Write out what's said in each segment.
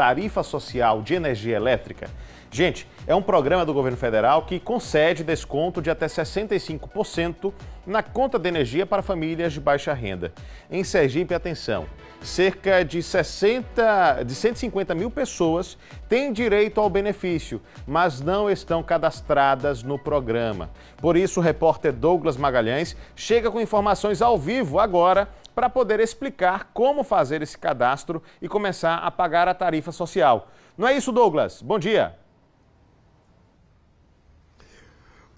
tarifa social de energia elétrica. Gente, é um programa do governo federal que concede desconto de até 65% na conta de energia para famílias de baixa renda. Em Sergipe, atenção, cerca de, 60, de 150 mil pessoas têm direito ao benefício, mas não estão cadastradas no programa. Por isso, o repórter Douglas Magalhães chega com informações ao vivo agora para poder explicar como fazer esse cadastro e começar a pagar a tarifa social. Não é isso, Douglas? Bom dia!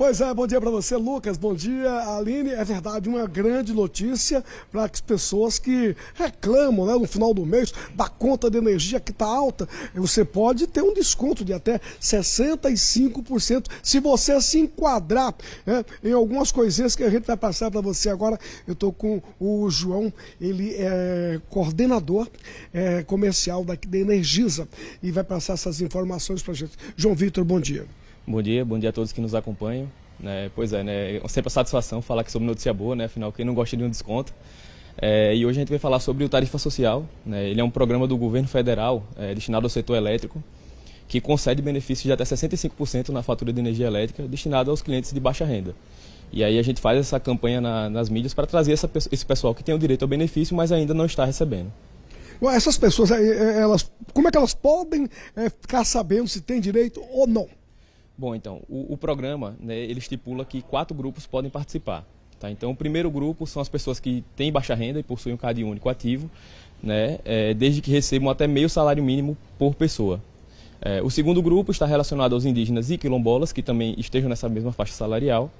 Pois é, bom dia para você, Lucas. Bom dia, Aline. É verdade, uma grande notícia para as pessoas que reclamam né, no final do mês da conta de energia que está alta. Você pode ter um desconto de até 65% se você se enquadrar né, em algumas coisinhas que a gente vai passar para você agora. Eu estou com o João, ele é coordenador é, comercial daqui da Energisa e vai passar essas informações para a gente. João Vitor, bom dia. Bom dia, bom dia a todos que nos acompanham. Né? Pois é, né? É sempre a satisfação falar que sobre notícia boa, né? afinal, quem não gosta de um desconto. É, e hoje a gente vai falar sobre o Tarifa Social. Né? Ele é um programa do governo federal é, destinado ao setor elétrico, que concede benefícios de até 65% na fatura de energia elétrica destinado aos clientes de baixa renda. E aí a gente faz essa campanha na, nas mídias para trazer essa, esse pessoal que tem o direito ao benefício, mas ainda não está recebendo. essas pessoas, é, é, elas, como é que elas podem é, ficar sabendo se tem direito ou não? Bom, então, o, o programa, né, ele estipula que quatro grupos podem participar. Tá? Então, o primeiro grupo são as pessoas que têm baixa renda e possuem um CAD único ativo, né, é, desde que recebam até meio salário mínimo por pessoa. É, o segundo grupo está relacionado aos indígenas e quilombolas, que também estejam nessa mesma faixa salarial.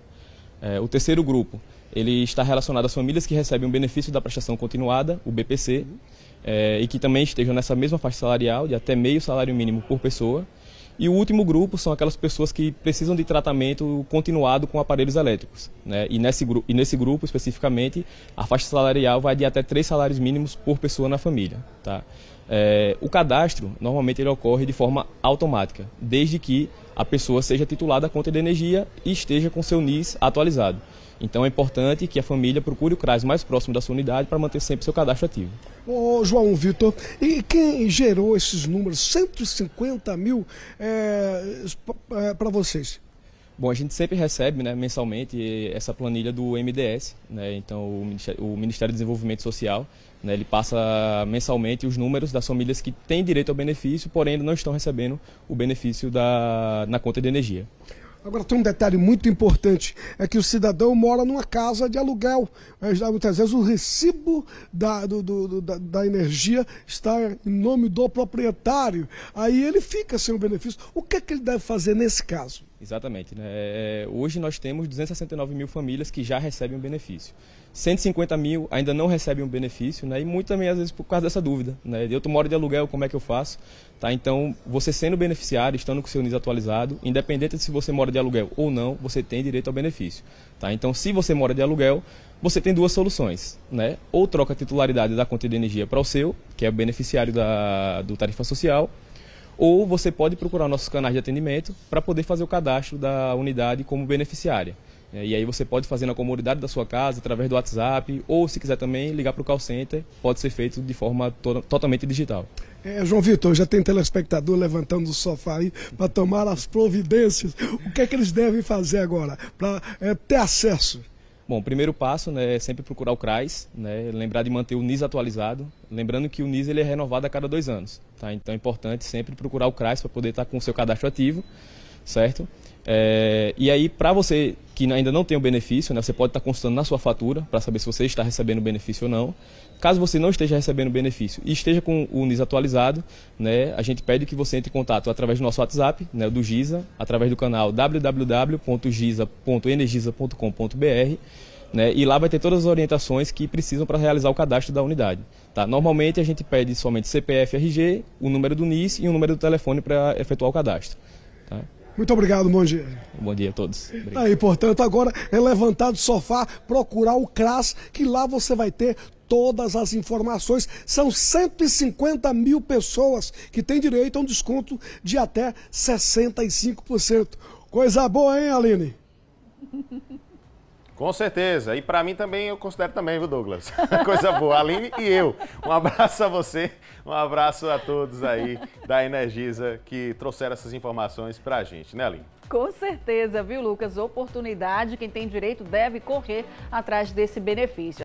É, o terceiro grupo, ele está relacionado às famílias que recebem o benefício da prestação continuada, o BPC, uhum. é, e que também estejam nessa mesma faixa salarial, de até meio salário mínimo por pessoa. E o último grupo são aquelas pessoas que precisam de tratamento continuado com aparelhos elétricos. Né? E, nesse, e nesse grupo, especificamente, a faixa salarial vai de até três salários mínimos por pessoa na família. Tá? É, o cadastro, normalmente, ele ocorre de forma automática, desde que a pessoa seja titulada a conta de energia e esteja com seu NIS atualizado. Então é importante que a família procure o CRAS mais próximo da sua unidade para manter sempre seu cadastro ativo. Ô, João Vitor, e quem gerou esses números, 150 mil, é, é para vocês? Bom, a gente sempre recebe né, mensalmente eh, essa planilha do MDS, né, então o Ministério, o Ministério do Desenvolvimento Social, né, ele passa mensalmente os números das famílias que têm direito ao benefício, porém não estão recebendo o benefício da, na conta de energia. Agora tem um detalhe muito importante, é que o cidadão mora numa casa de aluguel. mas Muitas vezes o recibo da, do, do, da, da, energia está em nome do proprietário. Aí ele fica sem o benefício. O que é que ele deve fazer nesse caso? Exatamente. Né? É, é, hoje nós temos 269 mil famílias que já recebem o benefício. 150 mil ainda não recebem o benefício, né? e muito também, às vezes, por causa dessa dúvida. Né? Eu moro de aluguel, como é que eu faço? Tá? Então, você sendo beneficiário, estando com o seu NIS atualizado, independente de se você mora de aluguel ou não, você tem direito ao benefício. Tá? Então, se você mora de aluguel, você tem duas soluções. Né? Ou troca a titularidade da conta de energia para o seu, que é o beneficiário da, do tarifa social, ou você pode procurar nossos canais de atendimento para poder fazer o cadastro da unidade como beneficiária. É, e aí você pode fazer na comodidade da sua casa, através do WhatsApp, ou se quiser também ligar para o call center, pode ser feito de forma to totalmente digital. É, João Vitor, já tem telespectador levantando do sofá aí para tomar as providências. O que é que eles devem fazer agora para é, ter acesso? Bom, o primeiro passo né, é sempre procurar o CRAS, né, lembrar de manter o NIS atualizado. Lembrando que o NIS ele é renovado a cada dois anos. Tá? Então é importante sempre procurar o CRAS para poder estar com o seu cadastro ativo, certo? É, e aí, para você que ainda não tem o benefício, né? você pode estar consultando na sua fatura para saber se você está recebendo o benefício ou não. Caso você não esteja recebendo o benefício e esteja com o NIS atualizado, né? a gente pede que você entre em contato através do nosso WhatsApp, né? do GISA, através do canal www.gisa.energisa.com.br né? E lá vai ter todas as orientações que precisam para realizar o cadastro da unidade. Tá? Normalmente a gente pede somente CPF, RG, o número do NIS e o número do telefone para efetuar o cadastro. Tá? Muito obrigado, bom dia. Bom dia a todos. Obrigado. Aí, portanto, agora é levantar do sofá, procurar o CRAS, que lá você vai ter todas as informações. São 150 mil pessoas que têm direito a um desconto de até 65%. Coisa boa, hein, Aline? Com certeza. E para mim também, eu considero também, viu, Douglas? Coisa boa. Aline e eu. Um abraço a você, um abraço a todos aí da Energisa que trouxeram essas informações para a gente, né, Aline? Com certeza, viu, Lucas? Oportunidade, quem tem direito deve correr atrás desse benefício.